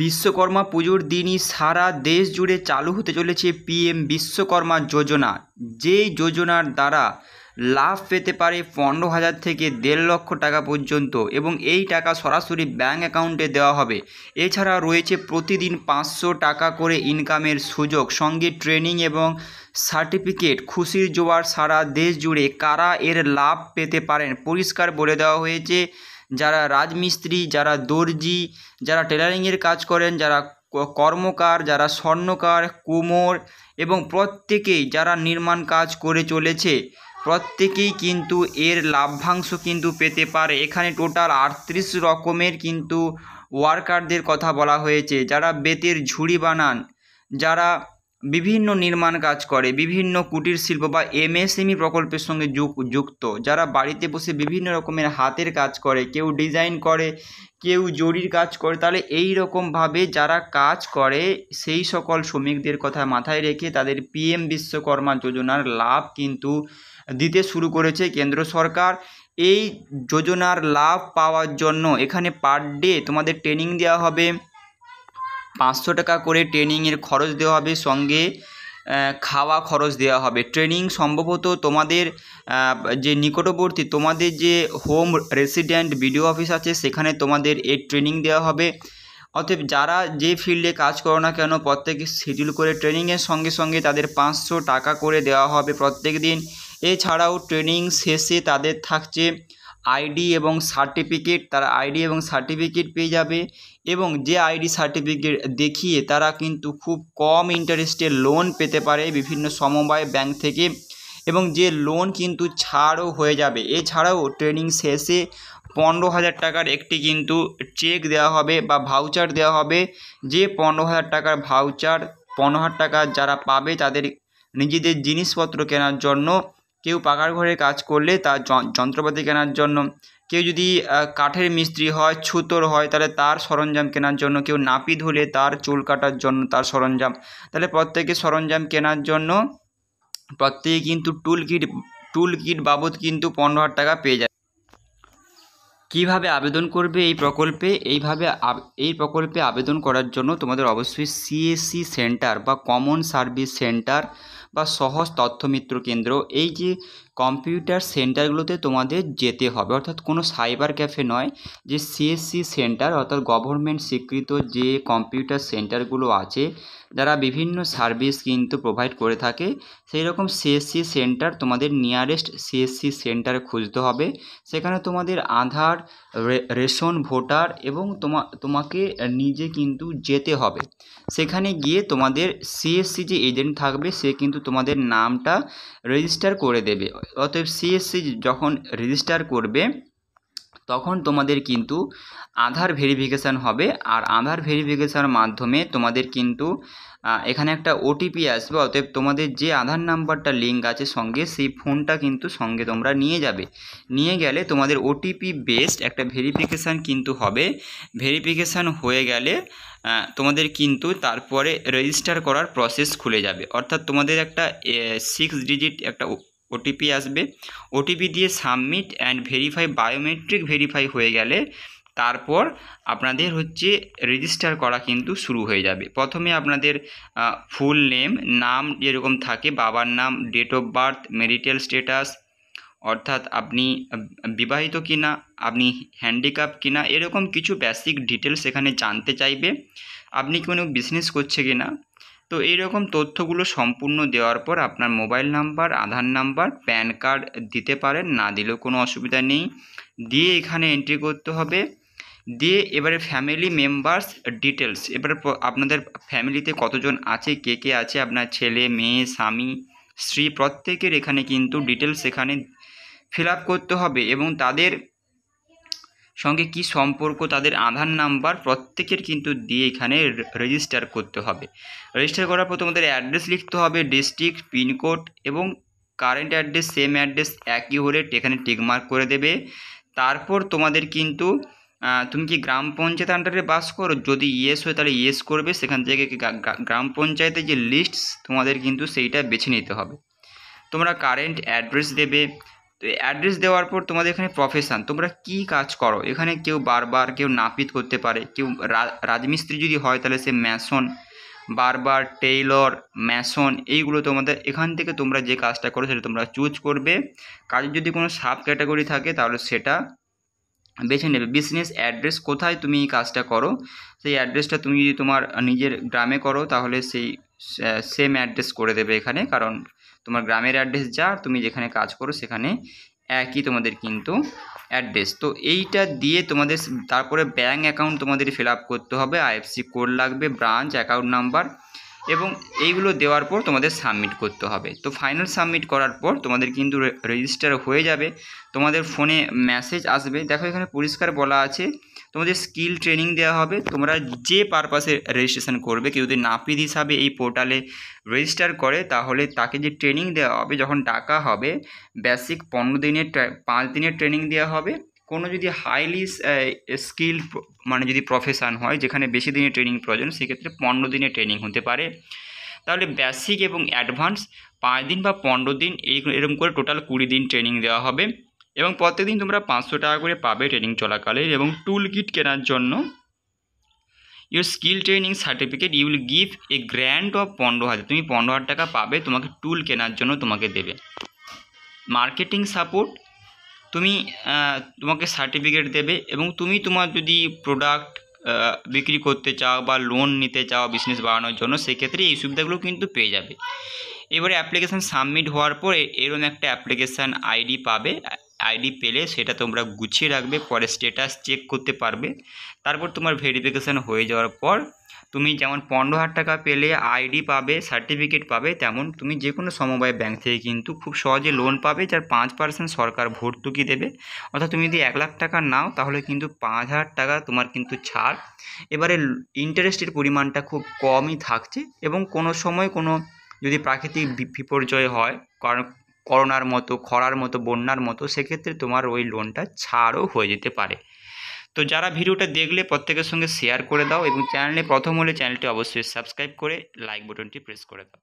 বিশ্বকর্মা পুজোর দিনই সারা দেশ জুড়ে চালু হতে চলেছে পিএম বিশ্বকর্মা যোজনা যেই যোজনার দ্বারা লাভ পেতে পারে পনেরো হাজার থেকে দেড় লক্ষ টাকা পর্যন্ত এবং এই টাকা সরাসরি ব্যাঙ্ক অ্যাকাউন্টে দেওয়া হবে এছাড়া রয়েছে প্রতিদিন পাঁচশো টাকা করে ইনকামের সুযোগ সঙ্গে ট্রেনিং এবং সার্টিফিকেট খুশির জোয়ার সারা দেশ জুড়ে কারা এর লাভ পেতে পারেন পরিষ্কার বলে দেওয়া হয়েছে যারা রাজমিস্ত্রি যারা দর্জি যারা টেলারিংয়ের কাজ করেন যারা কর্মকার যারা স্বর্ণকার কুমোর এবং প্রত্যেকেই যারা নির্মাণ কাজ করে চলেছে প্রত্যেকেই কিন্তু এর লাভ্যাংশ কিন্তু পেতে পারে এখানে টোটাল আটত্রিশ রকমের কিন্তু ওয়ার্কারদের কথা বলা হয়েছে যারা বেতের ঝুড়ি বানান যারা বিভিন্ন নির্মাণ কাজ করে বিভিন্ন কুটির শিল্প বা এমএসএমই প্রকল্পের সঙ্গে যুক্ত যারা বাড়িতে বসে বিভিন্ন রকমের হাতের কাজ করে কেউ ডিজাইন করে কেউ জরির কাজ করে তাহলে এই রকমভাবে যারা কাজ করে সেই সকল শ্রমিকদের কথা মাথায় রেখে তাদের পিএম বিশ্বকর্মা যোজনার লাভ কিন্তু দিতে শুরু করেছে কেন্দ্র সরকার এই যোজনার লাভ পাওয়ার জন্য এখানে পার ডে তোমাদের ট্রেনিং দেওয়া হবে পাঁচশো টাকা করে ট্রেনিংয়ের খরচ দেওয়া হবে সঙ্গে খাওয়া খরচ দেওয়া হবে ট্রেনিং সম্ভবত তোমাদের যে নিকটবর্তী তোমাদের যে হোম রেসিডেন্ট বিডিও অফিস আছে সেখানে তোমাদের এই ট্রেনিং দেওয়া হবে অতএব যারা যে ফিল্ডে কাজ করো না কেন প্রত্যেকে শিডিউল করে ট্রেনিংয়ের সঙ্গে সঙ্গে তাদের পাঁচশো টাকা করে দেওয়া হবে প্রত্যেক দিন এছাড়াও ট্রেনিং শেষে তাদের থাকছে আইডি এবং সার্টিফিকেট তারা আইডি এবং সার্টিফিকেট পেয়ে যাবে এবং যে আইডি সার্টিফিকেট দেখিয়ে তারা কিন্তু খুব কম ইন্টারেস্টে লোন পেতে পারে বিভিন্ন সমবায় ব্যাংক থেকে এবং যে লোন কিন্তু ছাড়ও হয়ে যাবে এছাড়াও ট্রেনিং শেষে পনেরো হাজার টাকার একটি কিন্তু চেক দেওয়া হবে বা ভাউচার দেওয়া হবে যে পনেরো হাজার টাকার ভাউচার পনেরো হাজার টাকা যারা পাবে তাদের নিজেদের জিনিসপত্র কেনার জন্য কেউ পাকার ঘরে কাজ করলে তার যন্ত্রপাতি কেনার জন্য কেউ যদি কাঠের মিস্ত্রি হয় ছুতোর হয় তাহলে তার সরঞ্জাম কেনার জন্য কেউ নাপি ধুলে তার চুল কাটার জন্য তার সরঞ্জাম তাহলে প্রত্যেকে সরঞ্জাম কেনার জন্য প্রত্যেকে কিন্তু টুল কিট টুল কিট বাবদ কিন্তু পনেরো হাজার টাকা পেয়ে যায় কিভাবে আবেদন করবে এই প্রকল্পে এইভাবে এই প্রকল্পে আবেদন করার জন্য তোমাদের অবশ্যই সিএসসি সেন্টার বা কমন সার্ভিস সেন্টার বা সহজ তথ্যমিত্র কেন্দ্র এই যে কম্পিউটার সেন্টারগুলোতে তোমাদের যেতে হবে অর্থাৎ কোনো সাইবার ক্যাফে নয় যে সিএসসি সেন্টার অর্থাৎ গভর্নমেন্ট স্বীকৃত যে কম্পিউটার সেন্টারগুলো আছে যারা বিভিন্ন সার্ভিস কিন্তু প্রোভাইড করে থাকে সেই রকম সিএসসি সেন্টার তোমাদের নিয়ারেস্ট সিএসসি সেন্টার খুঁজতে হবে সেখানে তোমাদের আধার রেশন ভোটার এবং তোমা তোমাকে নিজে কিন্তু যেতে হবে সেখানে গিয়ে তোমাদের সিএসসি যে এজেন্ট থাকবে সে কিন্তু তোমাদের নামটা রেজিস্টার করে দেবে অতএব সিএসসি যখন রেজিস্টার করবে তখন তোমাদের কিন্তু আধার ভেরিফিকেশান হবে আর আধার ভেরিফিকেশানের মাধ্যমে তোমাদের কিন্তু এখানে একটা ওটিপি আসবে অতএব তোমাদের যে আধার নাম্বারটা লিঙ্ক আছে সঙ্গে সেই ফোনটা কিন্তু সঙ্গে তোমরা নিয়ে যাবে নিয়ে গেলে তোমাদের ওটিপি বেসড একটা ভেরিফিকেশান কিন্তু হবে ভেরিফিকেশান হয়ে গেলে তোমাদের কিন্তু তারপরে রেজিস্টার করার প্রসেস খুলে যাবে অর্থাৎ তোমাদের একটা সিক্স ডিজিট একটা ওটিপি আসবে ওটিপি দিয়ে submit and verify biometric verify হয়ে গেলে তারপর আপনাদের হচ্ছে রেজিস্টার করা কিন্তু শুরু হয়ে যাবে প্রথমে আপনাদের ফুল নেম নাম যেরকম থাকে বাবার নাম date of birth marital status অর্থাৎ আপনি বিবাহিত কিনা আপনি হ্যান্ডিক্যাপ কিনা এরকম কিছু বেসিক ডিটেলস এখানে জানতে চাইবে আপনি কোনো বিজনেস করছে কিনা তো এইরকম তথ্যগুলো সম্পূর্ণ দেওয়ার পর আপনার mobile number Aadhaar number PAN card দিতে পারেন না দিলেও কোনো অসুবিধা নেই দিয়ে এখানে এন্ট্রি করতে হবে দিয়ে এবারে ফ্যামিলি মেম্বার্স ডিটেলস এবারে আপনাদের ফ্যামিলিতে কতজন আছে কে কে আছে আপনার ছেলে মেয়ে স্বামী স্ত্রী প্রত্যেকের এখানে কিন্তু ডিটেলস এখানে ফিল করতে হবে এবং তাদের সঙ্গে কি সম্পর্ক তাদের আধার নাম্বার প্রত্যেকের কিন্তু দিয়ে এখানে রেজিস্টার করতে হবে রেজিস্টার করার পর তোমাদের অ্যাড্রেস লিখতে হবে ডিস্ট্রিক্ট পিনকোড এবং কারেন্ট অ্যাড্রেস সেম অ্যাড্রেস একই হলে এখানে টিকমার্ক করে দেবে তারপর তোমাদের কিন্তু তুমি কি গ্রাম পঞ্চায়েত আন্ডারে বাস করো যদি ইয়েস হয় তাহলে ইয়েস করবে সেখান থেকে গ্রাম পঞ্চায়েতের যে লিস্ট তোমাদের কিন্তু সেইটা বেছে নিতে হবে তোমরা কারেন্ট অ্যাড্রেস দেবে তো অ্যাড্রেস দেওয়ার পর তোমাদের এখানে প্রফেশান তোমরা কি কাজ করো এখানে কেউ বারবার কেউ নাপিত করতে পারে কেউ রাজমিস্ত্রি যদি হয় তাহলে সে ম্যাসন বারবার টেইলর ম্যাসন এইগুলো তোমাদের এখান থেকে তোমরা যে কাজটা করো সেটা তোমরা চুজ করবে কাজের যদি কোনো সাব ক্যাটাগরি থাকে তাহলে সেটা বেছে নেবে বিজনেস অ্যাড্রেস কোথায় তুমি এই কাজটা করো সেই অ্যাড্রেসটা তুমি যদি তোমার নিজের গ্রামে করো তাহলে সেই সেম অ্যাড্রেস করে দেবে এখানে কারণ তোমার গ্রামের অ্যাড্রেস যা তুমি যেখানে কাজ করো সেখানে একই তোমাদের কিন্তু অ্যাড্রেস তো এইটা দিয়ে তোমাদের তারপরে ব্যাঙ্ক অ্যাকাউন্ট তোমাদের ফিল করতে হবে আইএফসি কোড লাগবে ব্রাঞ্চ অ্যাকাউন্ট নাম্বার এবং এইগুলো দেওয়ার পর তোমাদের সাবমিট করতে হবে তো ফাইনাল সাবমিট করার পর তোমাদের কিন্তু রেজিস্টার হয়ে যাবে তোমাদের ফোনে মেসেজ আসবে দেখো এখানে পরিষ্কার বলা আছে তোমাদের স্কিল ট্রেনিং দেওয়া হবে তোমরা যে পারপাসে রেজিস্ট্রেশন করবে কেউ যদি নাপিদ হিসাবে এই পোর্টালে রেজিস্টার করে তাহলে তাকে যে ট্রেনিং দেওয়া হবে যখন ডাকা হবে বেসিক পনেরো দিনের পাঁচ দিনের ট্রেনিং দেওয়া হবে কোনো যদি হাইলি স্কিল মানে যদি প্রফেশান হয় যেখানে বেশি দিনের ট্রেনিং প্রয়োজন সেক্ষেত্রে পনেরো দিনের ট্রেনিং হতে পারে তাহলে বেসিক এবং অ্যাডভান্স পাঁচ দিন বা পনেরো দিন এই এরকম করে টোটাল কুড়ি দিন ট্রেনিং দেওয়া হবে এবং প্রত্যেকদিন তোমরা পাঁচশো টাকা করে পাবে ট্রেনিং চলাকালীন এবং টুল কিট কেনার জন্য your skill training certificate you will give a grand of পনেরো হাজার তুমি পনেরো হাজার টাকা পাবে তোমাকে টুল কেনার জন্য তোমাকে দেবে মার্কেটিং সাপোর্ট তুমি তোমাকে সার্টিফিকেট দেবে এবং তুমি তোমার যদি প্রোডাক্ট বিক্রি করতে চাও বা লোন নিতে চাও বিজনেস বাড়ানোর জন্য সেক্ষেত্রে এই সুবিধাগুলো কিন্তু পেয়ে যাবে এবারে অ্যাপ্লিকেশান সাবমিট হওয়ার পরে এরকম একটা অ্যাপ্লিকেশান আইডি পাবে আইডি পেলে সেটা তোমরা গুছিয়ে রাখবে পরে স্টেটাস চেক করতে পারবে তারপর তোমার ভেরিফিকেশান হয়ে যাওয়ার পর তুমি যেমন পনেরো হাজার টাকা পেলে আইডি পাবে সার্টিফিকেট পাবে তেমন তুমি যে কোনো সমবায় ব্যাংক থেকে কিন্তু খুব সহজে লোন পাবে যার পাঁচ পার্সেন্ট সরকার ভর্তুকি দেবে অর্থাৎ তুমি যদি এক লাখ টাকা নাও তাহলে কিন্তু পাঁচ হাজার টাকা তোমার কিন্তু ছাড় এবারে ইন্টারেস্টের পরিমাণটা খুব কমই থাকছে এবং কোনো সময় কোনো যদি প্রাকৃতিক বিপর্যয় হয় কারণ করোনার মতো খরার মতো বন্যার মতো সেক্ষেত্রে তোমার ওই লোনটা ছাড়ও হয়ে যেতে পারে তো যারা ভিডিওটা দেখলে প্রত্যেকের সঙ্গে শেয়ার করে দাও এবং চ্যানেলে প্রথম হলে চ্যানেলটি অবশ্যই সাবস্ক্রাইব করে লাইক বাটনটি প্রেস করে দাও